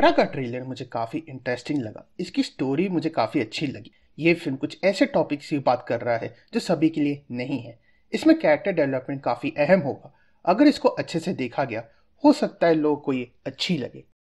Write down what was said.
रग का ट्रेलर मुझे काफ़ी इंटरेस्टिंग लगा इसकी स्टोरी मुझे काफ़ी अच्छी लगी ये फिल्म कुछ ऐसे टॉपिक की बात कर रहा है जो सभी के लिए नहीं है इसमें कैरेक्टर डेवलपमेंट काफ़ी अहम होगा अगर इसको अच्छे से देखा गया हो सकता है लोगों को ये अच्छी लगे